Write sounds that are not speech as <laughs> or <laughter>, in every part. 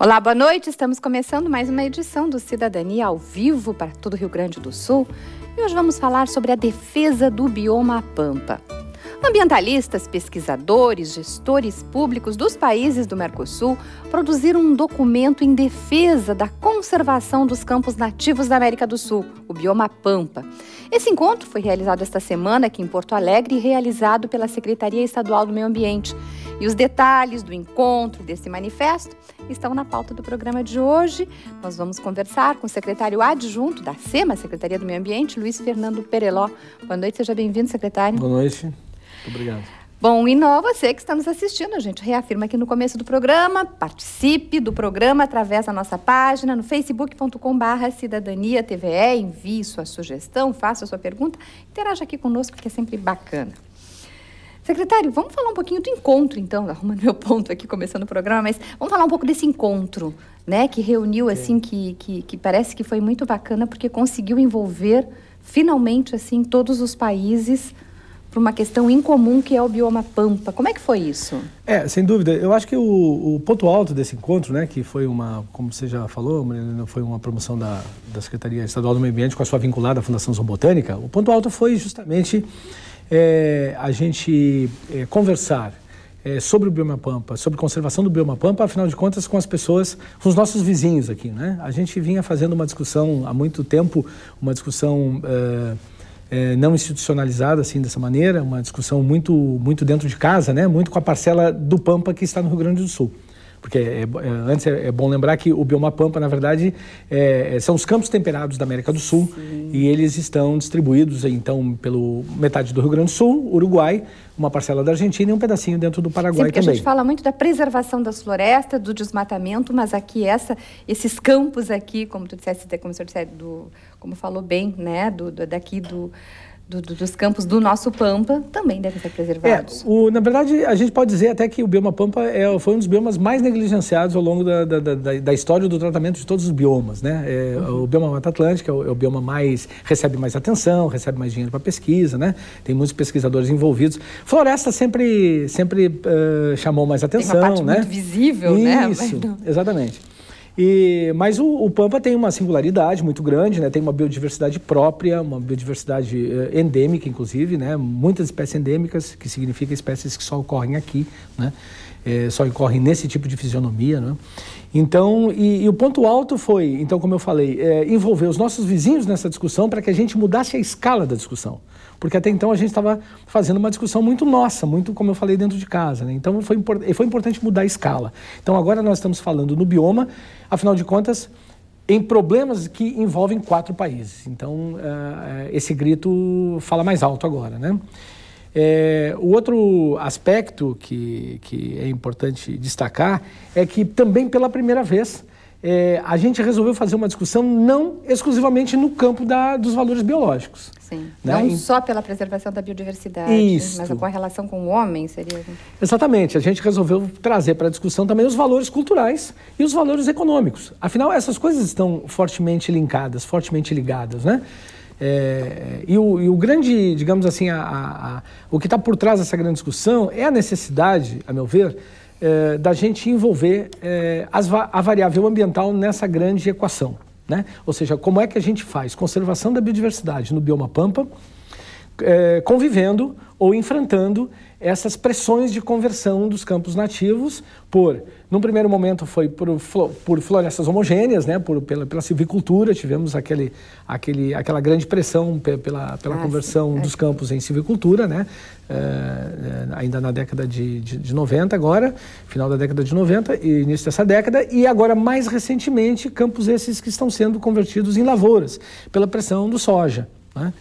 Olá, boa noite. Estamos começando mais uma edição do Cidadania ao vivo para todo o Rio Grande do Sul. E hoje vamos falar sobre a defesa do bioma Pampa. Ambientalistas, pesquisadores, gestores públicos dos países do Mercosul produziram um documento em defesa da conservação dos campos nativos da América do Sul, o Bioma Pampa. Esse encontro foi realizado esta semana aqui em Porto Alegre e realizado pela Secretaria Estadual do Meio Ambiente e os detalhes do encontro desse manifesto estão na pauta do programa de hoje. Nós vamos conversar com o secretário adjunto da SEMA, Secretaria do Meio Ambiente, Luiz Fernando Pereló. Boa noite, seja bem-vindo, secretário. Boa noite. Muito obrigado. Bom, e não você que está nos assistindo, a gente reafirma aqui no começo do programa, participe do programa através da nossa página no facebook.com/barra cidadania TVE, envie sua sugestão, faça sua pergunta, interaja aqui conosco que é sempre bacana. Secretário, vamos falar um pouquinho do encontro, então, <laughs> arrumando meu ponto aqui, começando o programa, mas vamos falar um pouco desse encontro, né, que reuniu, assim, que, que, que parece que foi muito bacana, porque conseguiu envolver, finalmente, assim, todos os países para uma questão incomum que é o bioma pampa. Como é que foi isso? É, sem dúvida. Eu acho que o, o ponto alto desse encontro, né, que foi uma, como você já falou, foi uma promoção da, da Secretaria Estadual do Meio Ambiente com a sua vinculada à Fundação Zoobotânica, o ponto alto foi justamente é, a gente é, conversar é, sobre o bioma pampa, sobre conservação do bioma pampa, afinal de contas, com as pessoas, com os nossos vizinhos aqui. Né? A gente vinha fazendo uma discussão há muito tempo, uma discussão é, é não institucionalizada assim dessa maneira, uma discussão muito, muito dentro de casa, né? muito com a parcela do pampa que está no Rio Grande do Sul. Porque é, é, antes é, é, bom lembrar que o bioma pampa, na verdade, é, é, são os campos temperados da América do Sul Sim. e eles estão distribuídos, então, pelo metade do Rio Grande do Sul, Uruguai, uma parcela da Argentina e um pedacinho dentro do Paraguai Sim, porque também. A gente fala muito da preservação das florestas, do desmatamento, mas aqui essa, esses campos aqui, como tu disseste, como o senhor disse, do, como falou bem, né, do, do daqui do do, do, dos campos do nosso Pampa também devem ser é, preservados. É, o, na verdade, a gente pode dizer até que o bioma Pampa é, foi um dos biomas mais negligenciados ao longo da, da, da, da história do tratamento de todos os biomas. Né? É, uhum. O bioma Mata Atlântica é o, é o, bioma mais recebe mais atenção, recebe mais dinheiro para pesquisa, né? tem muitos pesquisadores envolvidos. Floresta sempre, sempre uh, chamou mais atenção. Tem uma parte né? muito visível, Isso, né? Isso, <laughs> exatamente. E, mas o, o, Pampa tem uma singularidade muito grande, né? tem uma biodiversidade própria, uma biodiversidade eh, endêmica, inclusive, né? muitas espécies endêmicas, que significa espécies que só ocorrem aqui, né? Eh, só ocorrem nesse tipo de fisionomia. Né? Então, e, e, o ponto alto foi, então, como eu falei, eh, envolver os nossos vizinhos nessa discussão para que a gente mudasse a escala da discussão. Porque até então a gente estava fazendo uma discussão muito nossa, muito, como eu falei, dentro de casa. Né? Então foi, import foi importante mudar a escala. Então agora nós estamos falando no bioma, afinal de contas, em problemas que envolvem quatro países. Então uh, esse grito fala mais alto agora. Né? É, o outro aspecto que, que é importante destacar é que também pela primeira vez é, a gente resolveu fazer uma discussão não exclusivamente no campo da, dos valores biológicos. Sim. Né? Não só pela preservação da biodiversidade, mas com a relação com o homem seria. Exatamente. A gente resolveu trazer para a discussão também os valores culturais e os valores econômicos. Afinal, essas coisas estão fortemente linkadas, fortemente ligadas, né? É, e, o, e, o, grande, digamos assim, a, a, a, o que está por trás dessa grande discussão é a necessidade, a meu ver, é, da gente envolver é, as, a variável ambiental nessa grande equação. Né? Ou seja, como é que a gente faz conservação da biodiversidade no bioma Pampa, é, convivendo ou enfrentando essas pressões de conversão dos campos nativos por, num primeiro momento foi por, por florestas homogêneas, né, por, pela, pela silvicultura, tivemos aquele, aquele, aquela grande pressão pela, pela ah, conversão sim. dos é. campos em silvicultura, né, é, é, ainda na década de, de, de 90 agora, final da década de 90 e início dessa década, e agora mais recentemente campos esses que estão sendo convertidos em lavouras, pela pressão do soja, né?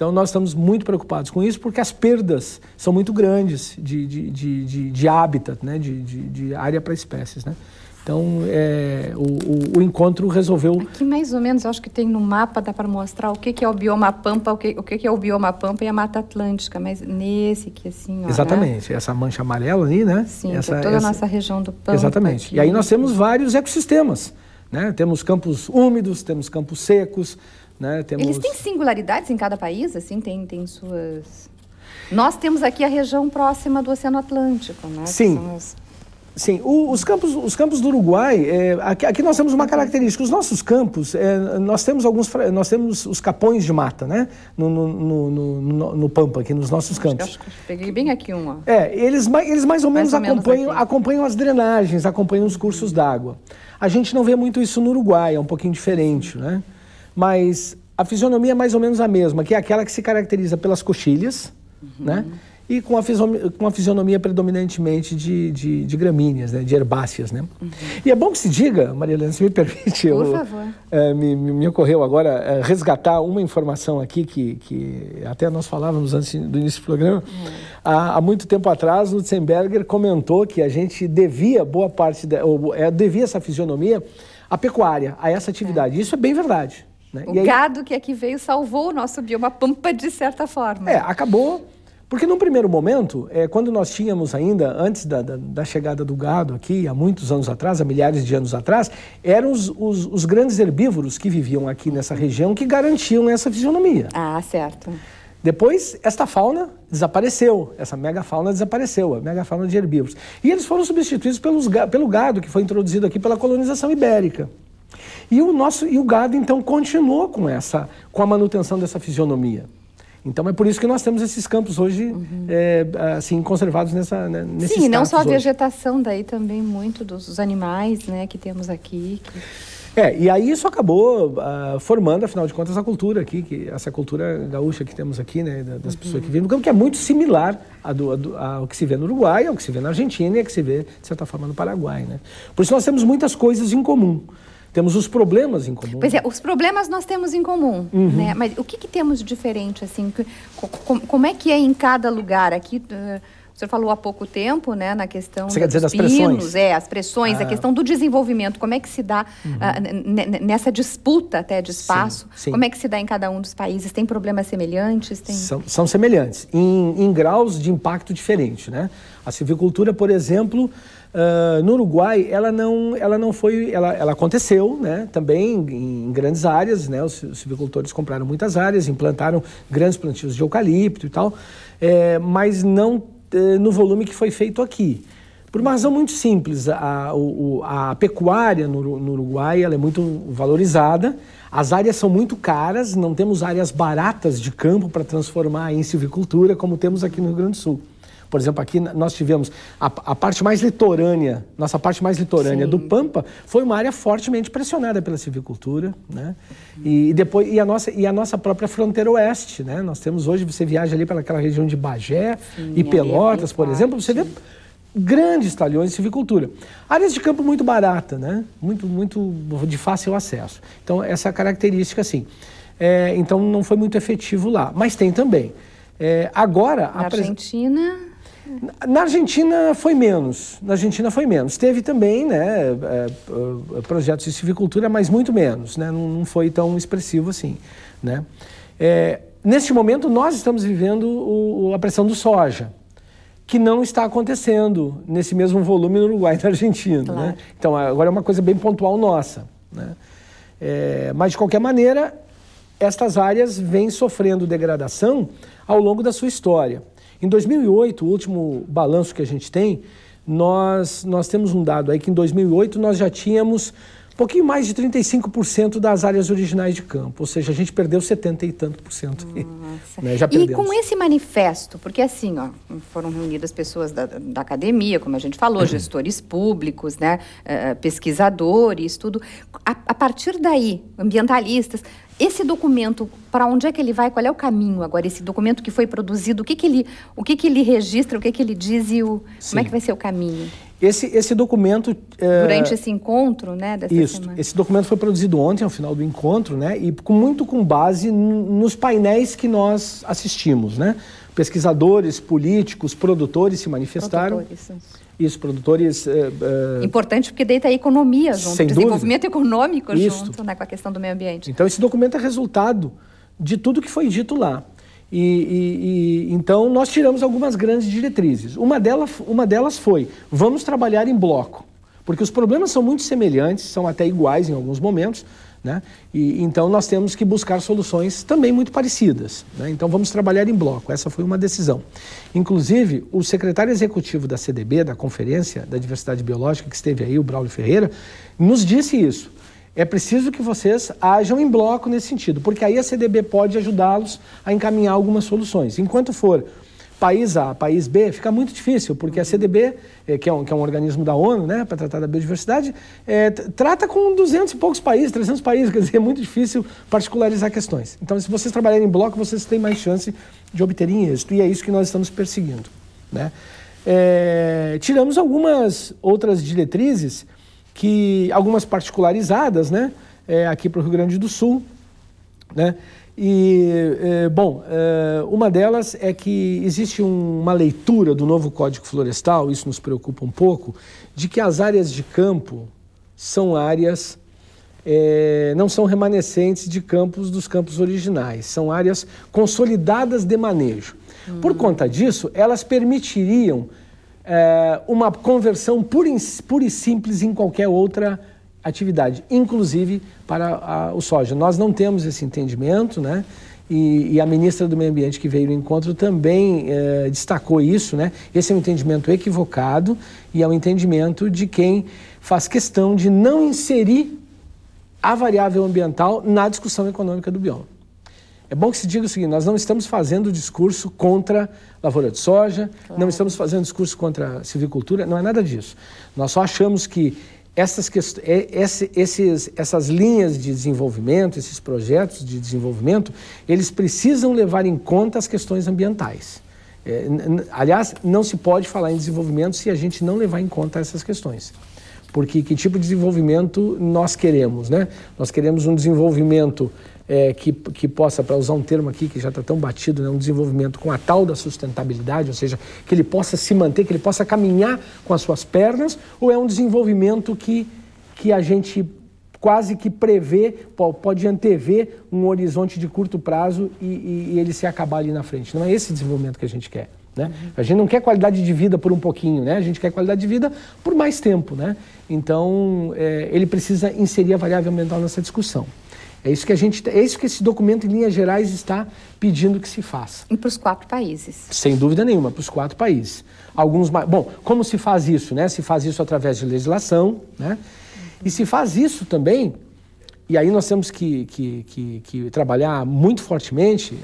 Então, nós estamos muito preocupados com isso porque as perdas são muito grandes de, de, de, de, de hábitat, né? de, de, de área para espécies. Né? Então, é, o, o, o, encontro resolveu. Aqui, mais ou menos, acho que tem no mapa, dá para mostrar o que, que é o bioma Pampa, o que, o que, que é o bioma Pampa e a Mata Atlântica, mas nesse aqui, assim. Ó, né? Exatamente, né? essa mancha amarela ali, né? Sim, essa, é toda essa... a nossa região do Pampa. Exatamente. Aqui. E aí nós temos vários ecossistemas. Né? Temos campos úmidos, temos campos secos, né? Temos... Eles têm singularidades em cada país, assim, tem, tem suas. Nós temos aqui a região próxima do Oceano Atlântico, né? Sim. Sim, o, os, campos, os campos do Uruguai, é, aqui, aqui, nós temos uma característica. Os nossos campos, é, nós temos alguns, nós temos os capões de mata, né? No, no, no, no Pampa, aqui nos nossos campos. Acho que, acho que peguei bem aqui um. É, eles, eles mais ou menos, mais ou acompanham, menos acompanham as drenagens, acompanham os cursos d'água. A gente não vê muito isso no Uruguai, é um pouquinho diferente, né? mas a fisionomia é mais ou menos a mesma, que é aquela que se caracteriza pelas coxilhas, uhum. né? E com a, fisionomia, com a fisionomia predominantemente de, de, de, gramíneas, né? de herbáceas, né? Uhum. E é bom que se diga, Maria Helena, se me permite... Por eu, favor. É, me, me, ocorreu agora é, resgatar uma informação aqui que, que até nós falávamos antes do início do programa. Uhum. Há, há, muito tempo atrás, Lutzenberger comentou que a gente devia boa parte... Da, ou, é, devia essa fisionomia à pecuária, a essa atividade. É. Isso é bem verdade. Né? O gado que aqui veio salvou o nosso bioma pampa de certa forma. É, acabou. Porque num primeiro momento, é, quando nós tínhamos ainda, antes da, da, da, chegada do gado aqui, há muitos anos atrás, há milhares de anos atrás, eram os, os, os grandes herbívoros que viviam aqui nessa região que garantiam essa fisionomia. Ah, certo. Depois, esta fauna desapareceu, essa megafauna desapareceu, a megafauna de herbívoros. E eles foram substituídos pelos, pelo gado que foi introduzido aqui pela colonização ibérica. E o nosso e o gado então continuou com essa com a manutenção dessa fisionomia. Então é por isso que nós temos esses campos hoje uhum. é, assim conservados nessa né, nesses Sim, não só a hoje. vegetação daí também muito dos, animais, né, que temos aqui. Que... É, e aí isso acabou uh, formando, afinal de contas, a cultura aqui, que, essa cultura gaúcha que temos aqui, né, das uhum. pessoas que vivem uhum. no campo, que é muito similar a do, a do, ao que se vê no Uruguai, ao que se vê na Argentina e ao que se vê, de certa forma, no Paraguai, né? Por isso nós temos muitas coisas em comum temos os problemas em comum. Pois é, os problemas nós temos em comum, uhum. né? Mas o que, que temos de diferente, assim? Como, como é que é em cada lugar? Aqui... Uh... O senhor falou há pouco tempo, né, na questão Você quer dizer das pinos, pressões? é, as pressões, ah. a questão do desenvolvimento, como é que se dá ah, uhum. uh, nessa disputa até de espaço, sim, sim. como é que se dá em cada um dos países? Tem problemas semelhantes? Tem... São, são, semelhantes, em, em graus de impacto diferente, né? A silvicultura, por exemplo, Uh, no Uruguai, ela não, ela não foi, ela, ela aconteceu, né? Também em, em grandes áreas, né? Os silvicultores compraram muitas áreas, implantaram grandes plantios de eucalipto e tal, é, mas não eh, no volume que foi feito aqui. Por uma razão muito simples, a, o, a pecuária no, no Uruguai ela é muito valorizada, as áreas são muito caras, não temos áreas baratas de campo para transformar em silvicultura como temos aqui no Rio Grande do Sul. Por exemplo, aqui nós tivemos a, a parte mais litorânea, nossa parte mais litorânea Sim. do Pampa foi uma área fortemente pressionada pela silvicultura, né? E, e, depois e a nossa e a nossa própria fronteira oeste, né? Nós temos hoje você viaja ali pelaquela região de Bagé Sim, e é Pelotas, é por exemplo, você vê grandes talhões de silvicultura. Áreas de campo muito barata, né? Muito, muito de fácil acesso. Então, essa é característica, assim. É, então, não foi muito efetivo lá. Mas tem também. É, agora... a pres... Argentina... Na Argentina foi menos. Na Argentina foi menos. Teve também né, é, é, é, projetos de silvicultura, mas muito menos. Né? Não, não foi tão expressivo assim. Né? É, neste momento, nós estamos vivendo o, a pressão do soja, que não está acontecendo nesse mesmo volume no Uruguai e na Argentina. Né? Claro. Né? Então, agora é uma coisa bem pontual nossa. Né? É, mas, de qualquer maneira, estas áreas vêm sofrendo degradação ao longo da sua história. Em 2008, o último balanço que a gente tem, nós, nós temos um dado aí que em 2008 nós já tínhamos um pouquinho mais de 35% das áreas originais de campo, ou seja, a gente perdeu 70 e tanto por cento. Né? Já E com esse manifesto, porque assim, ó, foram reunidas pessoas da, da academia, como a gente falou, uhum. gestores públicos, né, eh, eh, pesquisadores, tudo. A, a partir daí, ambientalistas, esse documento, para onde é que ele vai? Qual é o caminho agora? Esse documento que foi produzido, o que, que, ele, o que, que ele registra, o que, que ele diz e o, como é que vai ser o caminho? Esse, esse documento... É... Durante esse encontro, né? Isso. Semana. Esse documento foi produzido ontem, ao final do encontro, né? E com, muito com base nos painéis que nós assistimos, né? Pesquisadores, políticos, produtores se manifestaram. Produtores. Isso, produtores... Eh, eh, Importante porque deita tá a economia junto, sem desenvolvimento dúvida. econômico Isso. junto né, com a questão do meio ambiente. Então, esse documento é resultado de tudo que foi dito lá. E, e, e, então, nós tiramos algumas grandes diretrizes. Uma, dela, uma delas foi, vamos trabalhar em bloco, porque os problemas são muito semelhantes, são até iguais em alguns momentos, né? E, então nós temos que buscar soluções também muito parecidas. Né? Então vamos trabalhar em bloco, essa foi uma decisão. Inclusive, o secretário executivo da CDB, da Conferência da Diversidade Biológica, que esteve aí, o Braulio Ferreira, nos disse isso. É preciso que vocês hajam em bloco nesse sentido, porque aí a CDB pode ajudá-los a encaminhar algumas soluções. Enquanto for país A, país B, fica muito difícil, porque a CDB, eh, que, é um, que é um organismo da ONU, né, para tratar da biodiversidade, é, trata com 200 e poucos países, 300 países, <laughs> quer dizer, é muito difícil particularizar questões. Então, se vocês trabalharem em bloco, vocês têm mais chance de obterem êxito, e é isso que nós estamos perseguindo. Né? É, tiramos algumas outras diretrizes, que algumas particularizadas, né, é, aqui para o Rio Grande do Sul, né, e, é, bom, é, uma delas é que existe uma leitura do novo Código Florestal, isso nos preocupa um pouco, de que as áreas de campo são áreas, é, não são remanescentes de campos dos campos originais, são áreas consolidadas de manejo. Uhum. Por hum. conta disso, elas permitiriam uma conversão pura e simples em qualquer outra atividade, inclusive para a, o soja. Nós não temos esse entendimento, né? E, e, a ministra do Meio Ambiente que veio no encontro também eh, destacou isso, né? Esse é um entendimento equivocado e é um entendimento de quem faz questão de não inserir a variável ambiental na discussão econômica do bioma. É bom que se diga o seguinte: nós não estamos fazendo discurso contra lavoura de soja, claro. não estamos fazendo discurso contra a silvicultura, não é nada disso. Nós só achamos que essas, é, esses, essas linhas de desenvolvimento, esses projetos de desenvolvimento, eles precisam levar em conta as questões ambientais. É, aliás, não se pode falar em desenvolvimento se a gente não levar em conta essas questões. Porque que tipo de desenvolvimento nós queremos? Né? Nós queremos um desenvolvimento é, que, que possa, para usar um termo aqui que já está tão batido, né, um desenvolvimento com a tal da sustentabilidade, ou seja, que ele possa se manter, que ele possa caminhar com as suas pernas, ou é um desenvolvimento que, que a gente quase que prevê, pode antever um horizonte de curto prazo e, e, e ele se acabar ali na frente. Não é esse desenvolvimento que a gente quer. Né? Uhum. A gente não quer qualidade de vida por um pouquinho, né? a gente quer qualidade de vida por mais tempo. Né? Então, é, ele precisa inserir a variável ambiental nessa discussão. É isso que a gente, é isso que esse documento em linhas gerais está pedindo que se faça. E para os quatro países? Sem dúvida nenhuma, para os quatro países. Alguns mais. Bom, como se faz isso, né? Se faz isso através de legislação, né? E se faz isso também e aí nós temos que, que, que, que trabalhar muito fortemente,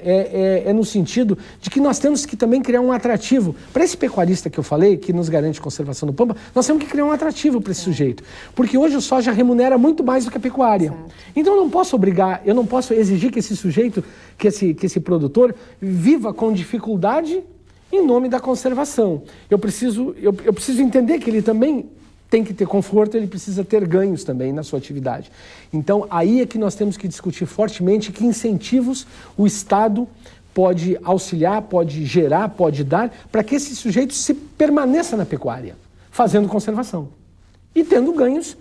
é, é, é, no sentido de que nós temos que também criar um atrativo. Para esse pecuarista que eu falei, que nos garante conservação do pampa, nós temos que criar um atrativo para esse é. sujeito. Porque hoje o soja remunera muito mais do que a pecuária. Então eu não posso obrigar, eu não posso exigir que esse sujeito, que esse, que esse produtor, viva com dificuldade em nome da conservação. Eu preciso, eu, eu preciso entender que ele também tem que ter conforto, ele precisa ter ganhos também na sua atividade. Então, aí é que nós temos que discutir fortemente que incentivos o Estado pode auxiliar, pode gerar, pode dar, para que esse sujeito se permaneça na pecuária, fazendo conservação e tendo ganhos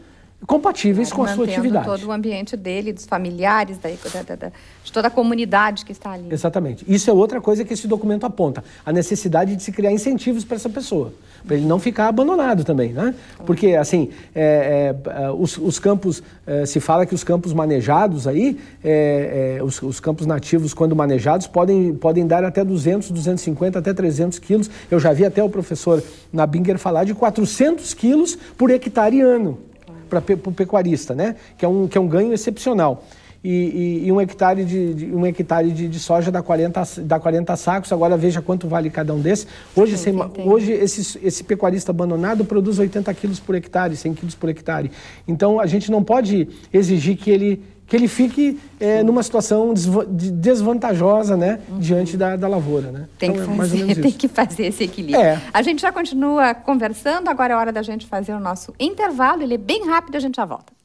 compatíveis Mas com a sua atividade. todo o ambiente dele, dos familiares, da, da, da, de toda a comunidade que está ali. Exatamente. Isso é outra coisa que esse documento aponta, a necessidade de se criar incentivos para essa pessoa, para ele não ficar abandonado também, né? Porque, assim, é, é, é, os, os, campos, é, se fala que os campos manejados aí, é, é, os, os, campos nativos, quando manejados, podem, podem dar até 200, 250, até 300 quilos. Eu já vi até o professor Nabinger falar de 400 quilos por hectare ano para o pecuarista, né? que, é um, que é um ganho excepcional. E, e, e um hectare, de, de um hectare de, de, soja dá 40, dá 40 sacos, agora veja quanto vale cada um desses. Hoje, Sim, sem, hoje né? esse, esse pecuarista abandonado produz 80 quilos por hectare, 100 quilos por hectare. Então, a gente não pode exigir que ele que ele fique é, numa situação desvantajosa né, uhum. diante da, da lavoura. Né? Tem, então, que é fazer, é <laughs> tem que fazer esse equilíbrio. É. A gente já continua conversando, agora é hora da gente fazer o nosso intervalo, ele é bem rápido, a gente já volta.